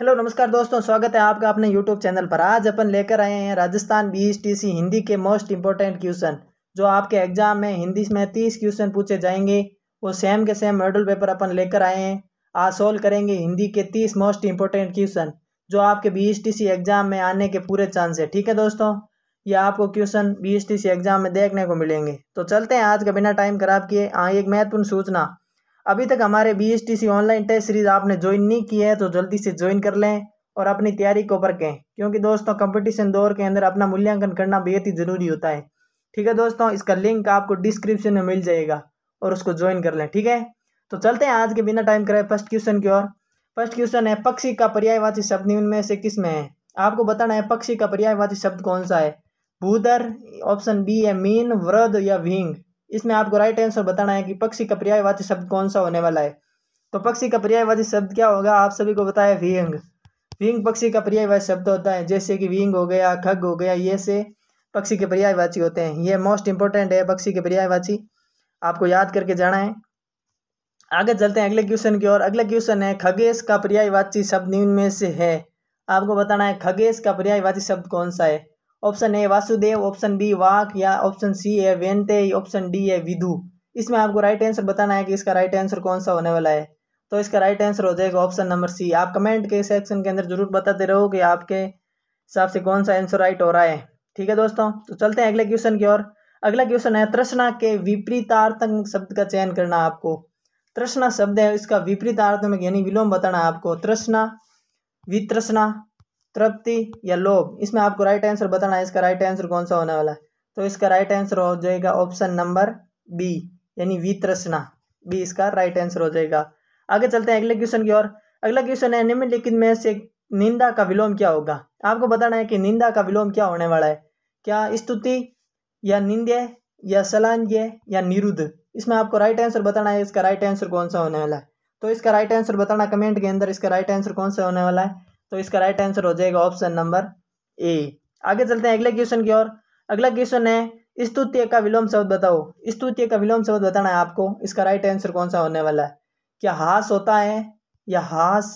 hello नमस्कार दोस्तों स्वागत है आपका अपने यूट्यूब चैनल पर आज अपन लेकर आए हैं राजस्थान बीएसटीसी हिंदी के मोस्ट इंपॉर्टेंट क्वेश्चन जो आपके एग्जाम में हिंदी में तीस क्वेश्चन पूछे जाएंगे वो सेम के सेम मॉडल पेपर अपन लेकर आए हैं आज सोल्व करेंगे हिंदी के तीस मोस्ट इंपॉर्टेंट क्वेश्चन जो आपके बी एग्जाम में आने के पूरे चांस है ठीक है दोस्तों ये आपको क्वेश्चन बी एग्जाम में देखने को मिलेंगे तो चलते हैं आज का बिना टाइम खराब किए हाँ एक महत्वपूर्ण सूचना अभी तक हमारे B S T C online test series आपने ज्वाइन नहीं किया है तो जल्दी से ज्वाइन कर लें और अपनी तैयारी को परखें क्योंकि दोस्तों कंपटीशन दौर के अंदर अपना मूल्यांकन करना बेहद ही ज़रूरी होता है ठीक है दोस्तों इसका लिंक आपको डिस्क्रिप्शन में मिल जाएगा और उसको ज्वाइन कर लें ठीक है तो चलते हैं आज के बिना टाइम कराए फर्स्ट क्वेश्चन की ओर फर्स्ट क्वेश्चन है पक्षी का पर्यायवाची शब्द में से किस में है आपको बताना है पक्षी का पर्यायवाची शब्द कौन सा है भूदर ऑप्शन बी है मीन व्रद या विंग इसमें आपको राइट आंसर बताना है कि पक्षी का पर्यायवाची शब्द कौन सा होने वाला है तो पक्षी का पर्यायवाची शब्द क्या होगा आप सभी को बताया विहंग विंग पक्षी का पर्यायवाची शब्द होता है जैसे कि विहंग हो गया खग हो गया ये से पक्षी के पर्यायवाची होते हैं ये मोस्ट इंपॉर्टेंट है पक्षी के पर्यायवाची आपको याद करके जाना है आगे चलते हैं अगले क्वेश्चन की ओर अगला क्वेश्चन है खगेश का पर्यायवाची शब्द निम्न में से है आपको बताना है खगेश का पर्यायवाची शब्द कौन सा है ऑप्शन ए वासुदेव ऑप्शन बी वाक या ऑप्शन सी है वेंते ऑप्शन डी है विधु इसमें आपको राइट आंसर बताना है कि इसका राइट आंसर कौन सा होने वाला है तो इसका राइट आंसर हो जाएगा ऑप्शन नंबर सी आप कमेंट के सेक्शन के अंदर जरूर बताते रहो कि आपके हिसाब से कौन सा आंसर राइट हो रहा है ठीक है दोस्तों तो चलते हैं अगले क्वेश्चन की ओर अगला क्वेश्चन है तृष्णा के विपरीतार्थक शब्द का चयन करना आपको तृष्णा शब्द है इसका विपरीतार्थ में यानी विलोम बताना आपको तृष्णा वित्रष्णा तृप्ति या लोभ इसमें आपको राइट आंसर बताना है इसका राइट आंसर कौन सा होने वाला है तो इसका राइट आंसर हो जाएगा ऑप्शन नंबर बी यानी वित्रसना बी इसका राइट आंसर हो जाएगा आगे चलते हैं अगले क्वेश्चन की ओर अगला क्वेश्चन है निम्नलिखित में से निंदा का विलोम क्या होगा आपको बताना है कि निंदा का विलोम क्या होने वाला है क्या स्तुति या निंदय या सलान्य या निरुद्ध इसमें आपको राइट आंसर बताना है इसका राइट आंसर कौन सा होने वाला है तो इसका राइट आंसर बताना कमेंट के अंदर इसका राइट आंसर कौन सा होने वाला है तो इसका राइट आंसर हो जाएगा ऑप्शन नंबर ए आगे चलते हैं अगले क्वेश्चन की ओर अगला क्वेश्चन है स्तुत्य का विलोम शब्द बताओ स्तुत्य का विलोम शब्द बताना है आपको इसका राइट आंसर कौन सा होने वाला है क्या हास होता है या हास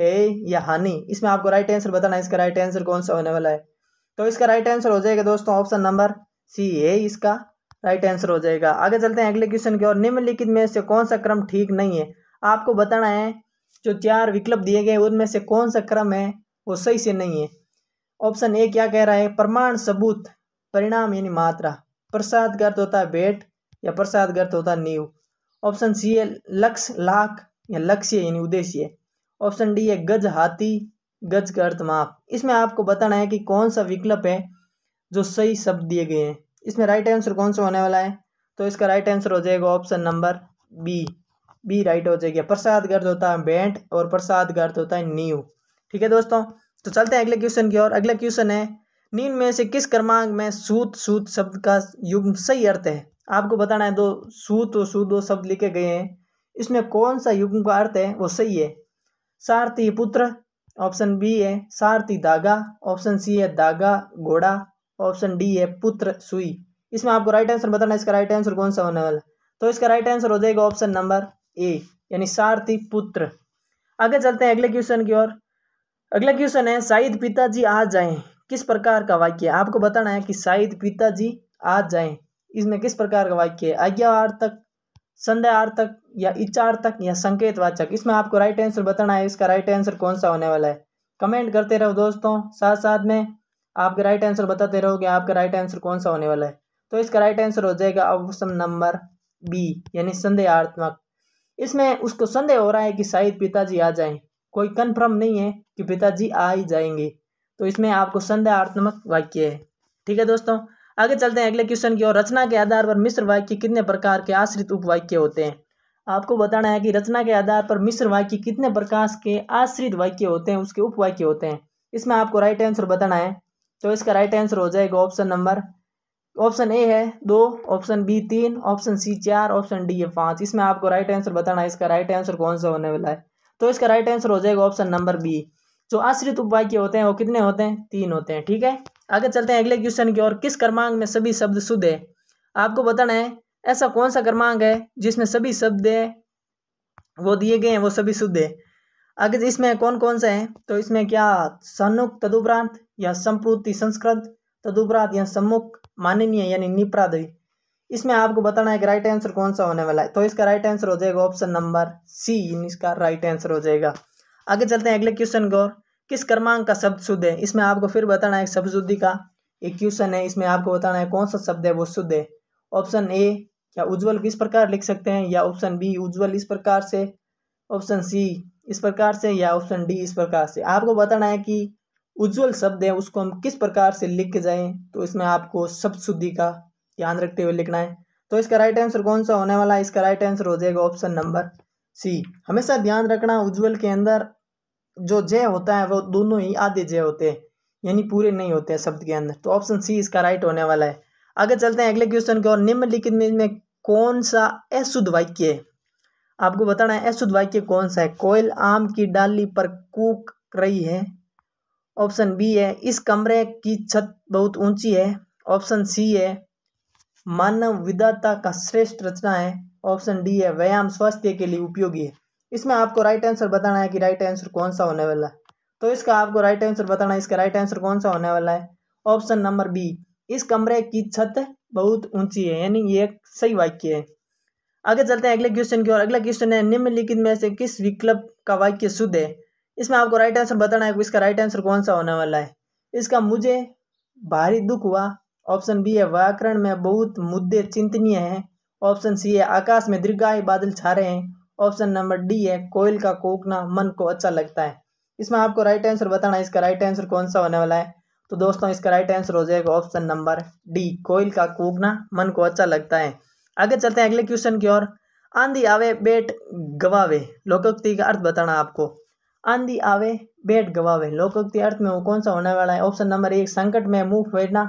है या हानि इसमें आपको राइट आंसर बताना है इसका राइट आंसर कौन सा होने वाला है तो इसका राइट आंसर हो जाएगा दोस्तों ऑप्शन नंबर सी है इसका राइट आंसर हो जाएगा आगे चलते हैं अगले क्वेश्चन की ओर निम्नलिखित में से कौन सा क्रम ठीक नहीं है आपको बताना है जो चार विकल्प दिए गए उनमें से कौन सा क्रम है वो सही से नहीं है ऑप्शन ए क्या कह रहा है प्रमाण सबूत परिणाम यानी मात्रा प्रसाद गर्त होता है बेट या प्रसाद गर्त होता है नीव ऑप्शन सी है लक्ष्य लाख या लक्ष्य यानी उद्देश्य ऑप्शन डी है गज हाथी गज गर्त माप इसमें आपको बताना है कि कौन सा विकल्प है जो सही शब्द दिए गए हैं इसमें राइट आंसर कौन सा होने वाला है तो इसका राइट आंसर हो जाएगा option number B B right हो जाएगी प्रसाद गर्द होता है बेंट और प्रसाद गर्द होता है न्यू ठीक है दोस्तों तो चलते हैं अगले क्वेश्चन की ओर अगला क्वेश्चन है नींद में से किस क्रमांक में सूत सूत शब्द का युग सही अर्थ है आपको बताना है दो सूत और सूत दो शब्द लिखे गए हैं इसमें कौन सा युग का अर्थ है वो सही है सारथी पुत्र ऑप्शन बी है सारथी धागा ऑप्शन सी है धागा घोड़ा ऑप्शन डी है पुत्र सुई इसमें आपको राइट आंसर बताना इसका राइट आंसर कौन सा होने वाला तो इसका राइट आंसर हो जाएगा ऑप्शन नंबर ए यानी सारथी पुत्र आगे चलते हैं अगले क्वेश्चन की ओर अगला क्वेश्चन है शायद पिताजी आ जाएं किस प्रकार का वाक्य है आपको बताना है कि शायद पिताजी आ जाएं इसमें किस प्रकार का वाक्य है आज्ञार्थक संदेहार्थक या इच्छार्थक या संकेतवाचक इसमें आपको राइट आंसर बताना है इसका राइट आंसर कौन सा होने वाला है कमेंट करते रहो दोस्तों साथ साथ में आपका राइट आंसर बताते रहो कि आपका राइट आंसर कौन सा होने वाला है तो इसका राइट आंसर हो जाएगा ऑप्शन नंबर बी यानी संदेहात्मक इसमें उसको संदेह हो रहा है कि शायद पिताजी आ जाएं कोई कन्फर्म नहीं है कि पिताजी आ ही जाएंगे तो इसमें आपको संदेहात्मक वाक्य है ठीक है दोस्तों आगे चलते हैं अगले क्वेश्चन की ओर रचना के आधार पर मिश्र वाक्य कितने प्रकार के आश्रित उपवाक्य होते हैं आपको बताना है कि रचना के आधार पर मिश्र वाक्य कितने प्रकार के आश्रित वाक्य होते हैं उसके उपवाक्य होते हैं इसमें आपको राइट आंसर बताना है तो इसका राइट आंसर हो जाएगा ऑप्शन नंबर ऑप्शन ए है दो ऑप्शन बी तीन ऑप्शन सी चार ऑप्शन डी है पाँच इसमें आपको राइट आंसर बताना है इसका राइट आंसर कौन सा होने वाला है तो इसका राइट आंसर हो जाएगा ऑप्शन नंबर बी जो आश्रित उपाय के होते हैं वो कितने होते हैं तीन होते हैं ठीक है आगे चलते हैं अगले क्वेश्चन की ओर किस क्रमांक में सभी शब्द शुद्ध है आपको बताना है ऐसा कौन सा क्रमांक है जिसमें सभी शब्द वो दिए गए हैं वो सभी शुद्ध है आगे इसमें कौन कौन सा है तो इसमें क्या सन्मुख तदुपरांत या संप्रति संस्कृत तदुपरांत या सम्मुख माननीय यानी निप्रादयी इसमें आपको बताना है कि राइट आंसर कौन सा होने वाला है तो इसका राइट आंसर हो जाएगा ऑप्शन नंबर सी इसका राइट आंसर हो जाएगा आगे चलते हैं अगले क्वेश्चन की ओर किस क्रमांक का शब्द शुद्ध है इसमें आपको फिर बताना है शब्द शुद्धि का एक क्वेश्चन है इसमें आपको बताना है कौन सा शब्द है वो शुद्ध है ऑप्शन ए या उज्ज्वल किस प्रकार लिख सकते हैं या ऑप्शन बी उज्ज्वल इस प्रकार से ऑप्शन सी इस प्रकार से या ऑप्शन डी इस प्रकार से आपको बताना है कि उज्जवल शब्द है उसको हम किस प्रकार से लिख के तो इसमें आपको शब्द शुद्धि का ध्यान रखते हुए लिखना है तो इसका राइट आंसर कौन सा होने वाला है इसका राइट आंसर हो जाएगा ऑप्शन नंबर सी हमेशा ध्यान रखना उज्जवल के अंदर जो जय होता है वो दोनों ही आधे जय होते हैं यानी पूरे नहीं होते हैं शब्द के अंदर तो ऑप्शन सी इसका राइट होने वाला है आगे चलते हैं अगले क्वेश्चन के और निम्नलिखित में, में कौन सा अशुद्ध वाक्य है आपको बताना है अशुद्ध वाक्य कौन सा है कोयल आम की डाली पर कूक रही है ऑप्शन बी है इस कमरे की छत बहुत ऊंची है ऑप्शन सी है मानव विदाता का श्रेष्ठ रचना है ऑप्शन डी है व्यायाम स्वास्थ्य के लिए उपयोगी है इसमें आपको राइट आंसर बताना है कि राइट आंसर कौन सा होने वाला है तो इसका आपको राइट आंसर बताना है इसका राइट आंसर कौन सा होने वाला है ऑप्शन नंबर बी इस कमरे की छत बहुत ऊंची है यानी ये एक सही वाक्य है आगे चलते हैं अगले क्वेश्चन की ओर अगला क्वेश्चन है निम्नलिखित में से किस विकल्प का वाक्य शुद्ध है इसमें आपको राइट आंसर बताना है कि इसका राइट आंसर कौन सा होने वाला है इसका मुझे भारी दुख हुआ ऑप्शन बी है व्याकरण में बहुत मुद्दे चिंतनीय है ऑप्शन सी है आकाश में दीर्घाय बादल छा रहे हैं ऑप्शन नंबर डी है कोयल का कोकना मन को अच्छा लगता है इसमें आपको राइट आंसर बताना है इसका राइट आंसर कौन सा होने वाला है तो दोस्तों इसका राइट आंसर हो जाएगा ऑप्शन नंबर डी कोयल का कूकना मन को अच्छा लगता है आगे चलते हैं अगले क्वेश्चन की ओर आंधी आवे बेट गवावे लोकोक्ति का अर्थ बताना आपको आंधी आवे बेट गवावे लोकोक्ति अर्थ में वो कौन सा होने वाला है ऑप्शन नंबर एक संकट में मुंह फेरना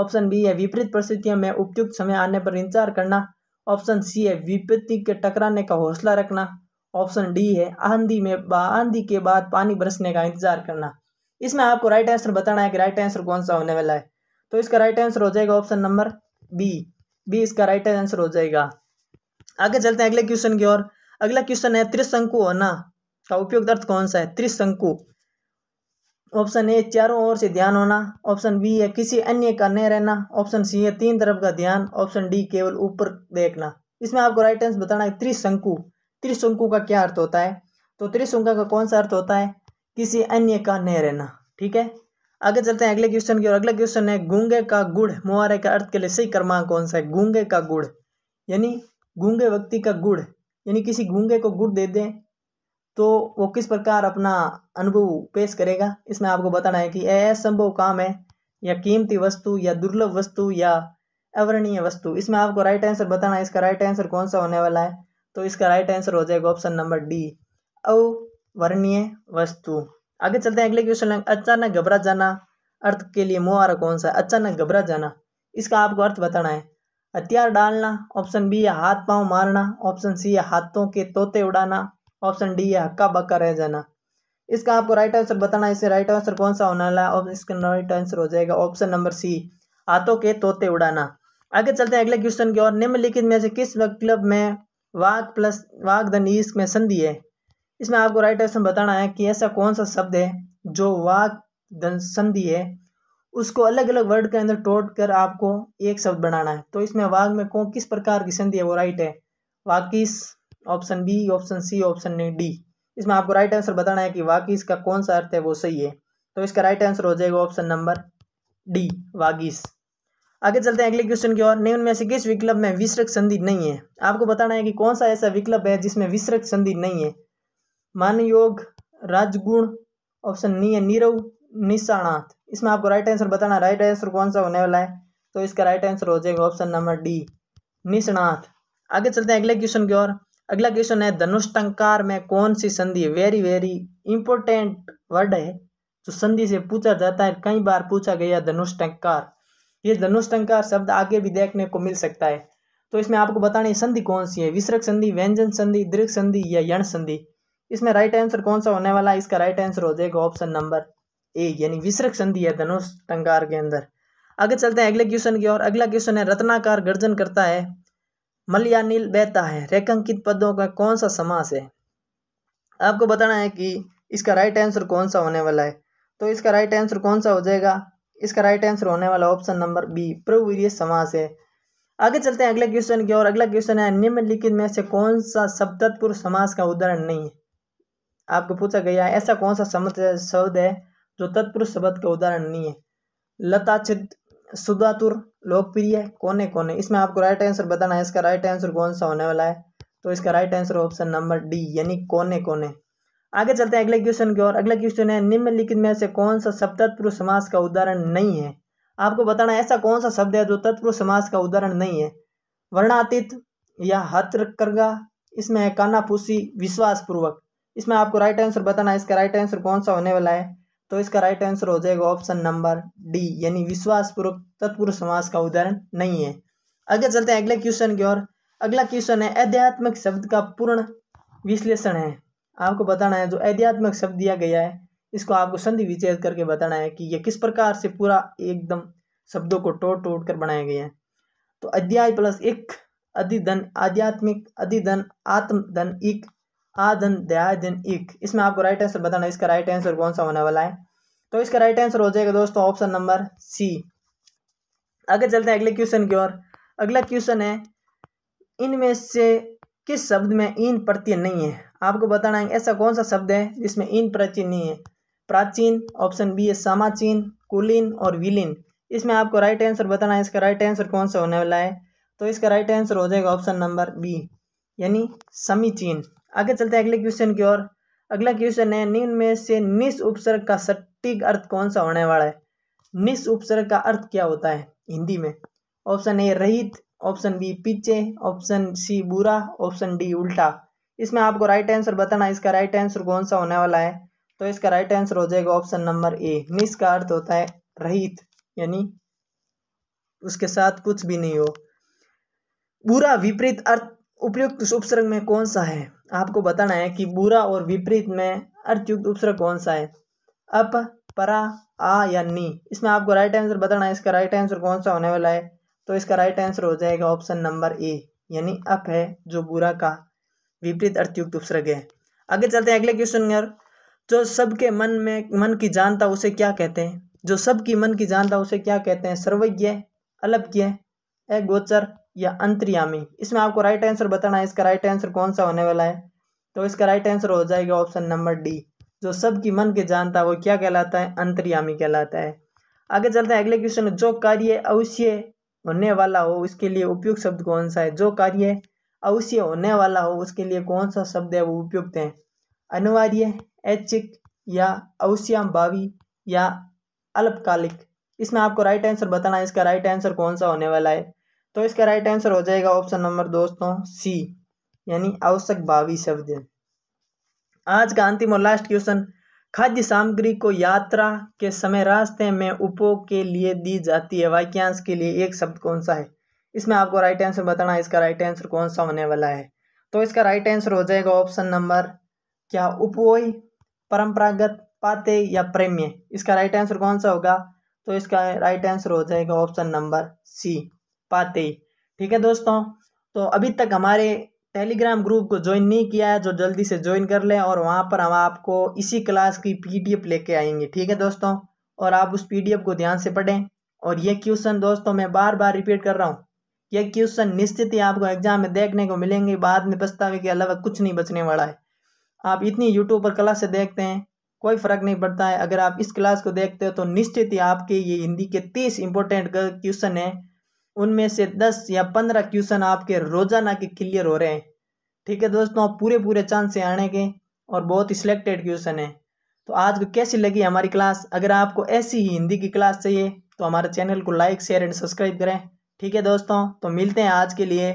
ऑप्शन बी है विपरीत परिस्थितियों में उपयुक्त समय आने पर इंतजार करना ऑप्शन सी है विपत्ति के टकराने का हौसला रखना ऑप्शन डी है आंधी में आंधी के बाद पानी बरसने का इंतजार करना इसमें आपको राइट आंसर बताना है कि राइट आंसर कौन सा होने वाला है तो इसका राइट आंसर हो जाएगा ऑप्शन नंबर बी बी इसका राइट आंसर हो जाएगा आगे चलते हैं अगले क्वेश्चन की ओर अगला क्वेश्चन है त्रिशंकु होना का तो उपयुक्त अर्थ कौन सा है त्रिशंकु ऑप्शन ए चारों ओर से ध्यान होना ऑप्शन बी है किसी अन्य का नहीं रहना ऑप्शन सी है तीन तरफ का ध्यान ऑप्शन डी केवल ऊपर देखना इसमें आपको राइट आंसर बताना है त्रिशंकु त्रिशंकु का क्या अर्थ होता है तो त्रिशंका का कौन सा अर्थ होता है किसी अन्य का नहीं रहना ठीक है आगे चलते हैं अगले क्वेश्चन की और अगला क्वेश्चन है गूंगे का गुड़ मुहारे का अर्थ के लिए सही क्रमांक कौन सा है गूंगे का गुड़ यानी गूंगे व्यक्ति का गुड़ यानी किसी गूंगे को गुड़ दे दें तो वो किस प्रकार अपना अनुभव पेश करेगा इसमें आपको बताना है कि असंभव काम है या कीमती वस्तु या दुर्लभ वस्तु या अवर्णीय वस्तु इसमें आपको राइट आंसर बताना है इसका राइट आंसर कौन सा होने वाला है तो इसका राइट आंसर हो जाएगा ऑप्शन नंबर डी अवर्णीय वस्तु आगे चलते हैं अगले क्वेश्चन अचानक घबरा जाना अर्थ के लिए मुहारा कौन सा अचानक घबरा जाना इसका आपको अर्थ बताना है हथियार डालना ऑप्शन बी हाथ पांव मारना ऑप्शन सी हाथों के तोते उड़ाना ऑप्शन डी है हक्का बक्का रह जाना इसका आपको राइट आंसर बताना इसे राइट आंसर कौन सा होना है और इसका राइट आंसर हो जाएगा ऑप्शन नंबर सी हाथों के तोते उड़ाना आगे चलते हैं अगले क्वेश्चन की ओर निम्नलिखित में से किस क्लब मतलब में वाक प्लस वाक द नीस में संधि है इसमें आपको राइट आंसर बताना है कि ऐसा कौन सा शब्द है जो वाक दन संधि है उसको अलग अलग वर्ड के अंदर तोड़ कर आपको एक शब्द बनाना है तो इसमें वाग में कौन किस प्रकार की संधि है वो राइट है वाकिस option B option C option D इसमें आपको राइट आंसर बताना है कि वाकी इसका कौन सा अर्थ है वो सही है तो इसका राइट आंसर हो जाएगा ऑप्शन नंबर डी वागीस आगे चलते हैं अगले क्वेश्चन की ओर निम्न में से किस विकल्प में विसरक संधि नहीं है आपको बताना है कि कौन सा ऐसा विकल्प है जिसमें विसरक संधि नहीं है मान योग राजगुण ऑप्शन नी है नीरव निशाणार्थ इसमें आपको राइट आंसर बताना राइट आंसर कौन सा होने वाला है तो इसका राइट आंसर हो जाएगा ऑप्शन नंबर डी निष्णाथ आगे चलते हैं अगले क्वेश्चन की ओर अगला क्वेश्चन है धनुष्टंकार में कौन सी संधि वेरी वेरी इंपॉर्टेंट वर्ड है जो संधि से पूछा जाता है कई बार पूछा गया धनुष्टंकार ये टंकार शब्द आगे भी देखने को मिल सकता है तो इसमें आपको बताने संधि कौन सी है विसर्ग संधि व्यंजन संधि दीर्घ संधि या यण संधि इसमें राइट आंसर कौन सा होने वाला है इसका राइट आंसर हो जाएगा ऑप्शन नंबर ए यानी विसर्ग संधि है धनुष टंकार के अंदर आगे चलते हैं अगले क्वेश्चन की ओर अगला क्वेश्चन है रत्नाकार गर्जन करता है मलयानील बहता है रेखांकित पदों का कौन सा समास है आपको बताना है कि इसका राइट आंसर कौन सा होने वाला है तो इसका राइट आंसर कौन सा हो जाएगा इसका राइट आंसर होने वाला ऑप्शन नंबर बी प्रवीर्य समास है आगे चलते हैं अगले क्वेश्चन की ओर अगला क्वेश्चन है निम्नलिखित में से कौन सा शब्द समास का उदाहरण नहीं है आपको पूछा गया है ऐसा कौन सा शब्द शब्द है जो तत्पुरुष शब्द का उदाहरण नहीं है लताचित सुदातुर लोकप्रिय कोने है इसमें आपको राइट आंसर बताना है इसका राइट आंसर कौन सा होने वाला है तो इसका right answer option number D यानी कोने कोने आगे चलते हैं अगले क्वेश्चन की ओर अगला क्वेश्चन है निम्नलिखित में से कौन सा शब्द तत्पुरुष समास का उदाहरण नहीं है आपको बताना ऐसा कौन सा शब्द है जो तत्पुरुष समास का उदाहरण नहीं है वर्णातीत या हतकर्गा इसमें है फूसी विश्वासपूर्वक इसमें आपको राइट आंसर बताना है इसका राइट आंसर कौन सा होने वाला है तो इसका राइट आंसर हो जाएगा ऑप्शन नंबर डी यानी विश्वासपूर्वक तत्पुरुष समास का उदाहरण नहीं है आगे चलते हैं अगले क्वेश्चन की ओर अगला क्वेश्चन है अध्यात्मक शब्द का पूर्ण विश्लेषण है आपको बताना है जो अध्यात्मक शब्द दिया गया है इसको आपको संधि विच्छेद करके बताना है कि यह किस प्रकार से पूरा एकदम शब्दों को तोड़ तोड़ कर बनाया गया है तो अध्याय प्लस एक अधिधन आध्यात्मिक अधिधन आत्मधन एक आधन दिन इक इसमें आपको राइट आंसर बताना है इसका राइट आंसर कौन सा होने वाला है तो इसका राइट आंसर हो जाएगा दोस्तों ऑप्शन नंबर सी आगे चलते हैं अगले क्वेश्चन की ओर अगला क्वेश्चन है इनमें से किस शब्द में इन प्रत्यय नहीं है आपको बताना है ऐसा कौन सा शब्द है जिसमें इन प्रत्यय नहीं है प्राचीन ऑप्शन बी है समाचीन कुलीन और विलीन इसमें आपको राइट आंसर बताना है इसका राइट आंसर कौन सा होने वाला है तो इसका राइट आंसर हो जाएगा ऑप्शन नंबर बी यानी समीचीन आगे चलते हैं अगले क्वेश्चन की ओर अगला क्वेश्चन है निम्न में से निस उपसर्ग का सटीक अर्थ कौन सा होने वाला है निस उपसर्ग का अर्थ क्या होता है हिंदी में ऑप्शन ए रहित ऑप्शन बी पीछे ऑप्शन सी बुरा ऑप्शन डी उल्टा इसमें आपको राइट आंसर बताना इसका राइट आंसर कौन सा होने वाला है तो इसका राइट आंसर हो जाएगा ऑप्शन नंबर ए निस का अर्थ होता है रहित यानी उसके साथ कुछ भी नहीं हो बुरा विपरीत अर्थ उपयुक्त उपसर्ग में कौन सा है आपको बताना है कि बुरा और विपरीत में अर्थयुक्त उपसर्ग कौन सा है अप परा आ या नी इसमें आपको राइट आंसर बताना है इसका राइट आंसर कौन सा होने वाला है तो इसका राइट आंसर हो जाएगा ऑप्शन नंबर ए यानी अप है जो बुरा का विपरीत अर्थयुक्त उपसर्ग है आगे चलते हैं अगले क्वेश्चन यार जो सबके मन में मन की जानता उसे क्या कहते हैं जो सबकी मन की जानता उसे क्या कहते हैं सर्वज्ञ अलभ्य अगोचर या अंतर्यामी इसमें आपको राइट आंसर बताना है इसका राइट आंसर कौन सा होने वाला है तो इसका राइट आंसर हो जाएगा ऑप्शन नंबर डी जो सबकी मन के जानता है वो क्या कहलाता है अंतर्यामी कहलाता है आगे चलते हैं अगले क्वेश्चन जो कार्य अवश्य होने वाला हो उसके लिए उपयुक्त शब्द कौन सा है जो कार्य अवश्य होने वाला हो उसके लिए कौन सा शब्द है वो उपयुक्त है अनिवार्य ऐच्छिक या अवश्यंभावी या अल्पकालिक इसमें आपको राइट आंसर बताना है इसका राइट आंसर कौन सा होने वाला है तो इसका राइट आंसर हो जाएगा ऑप्शन नंबर दोस्तों सी यानी आवश्यक भावी शब्द आज का अंतिम और लास्ट क्वेश्चन खाद्य सामग्री को यात्रा के समय रास्ते में उपयोग के लिए दी जाती है वाक्यांश के लिए एक शब्द कौन सा है इसमें आपको राइट आंसर बताना है इसका राइट आंसर कौन सा होने वाला है तो इसका राइट आंसर हो जाएगा ऑप्शन नंबर क्या उपवोय परंपरागत पाते या प्रेम्य इसका राइट आंसर कौन सा होगा तो इसका राइट आंसर हो जाएगा ऑप्शन नंबर सी पाते ठीक है दोस्तों तो अभी तक हमारे टेलीग्राम ग्रुप को ज्वाइन नहीं किया है जो जल्दी से ज्वाइन कर लें और वहाँ पर हम आपको इसी क्लास की पीडीएफ लेके आएंगे ठीक है दोस्तों और आप उस पीडीएफ को ध्यान से पढ़ें और ये क्वेश्चन दोस्तों मैं बार बार रिपीट कर रहा हूँ ये क्वेश्चन निश्चित ही आपको एग्जाम में देखने को मिलेंगे बाद में पछतावे के अलावा कुछ नहीं बचने वाला है आप इतनी यूट्यूब पर क्लास देखते हैं कोई फ़र्क नहीं पड़ता है अगर आप इस क्लास को देखते हो तो निश्चित ही आपके ये हिंदी के तीस इंपॉर्टेंट क्वेश्चन हैं उनमें से दस या पंद्रह क्वेश्चन आपके रोजाना के क्लियर हो रहे हैं ठीक है दोस्तों पूरे पूरे चांस से आने के और बहुत ही सिलेक्टेड क्वेश्चन है तो आज को कैसी लगी हमारी क्लास अगर आपको ऐसी ही हिंदी की क्लास चाहिए तो हमारे चैनल को लाइक शेयर एंड सब्सक्राइब करें ठीक है दोस्तों तो मिलते हैं आज के लिए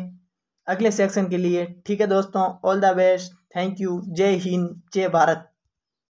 अगले सेक्शन के लिए ठीक है दोस्तों all the best thank you जय हिंद जय भारत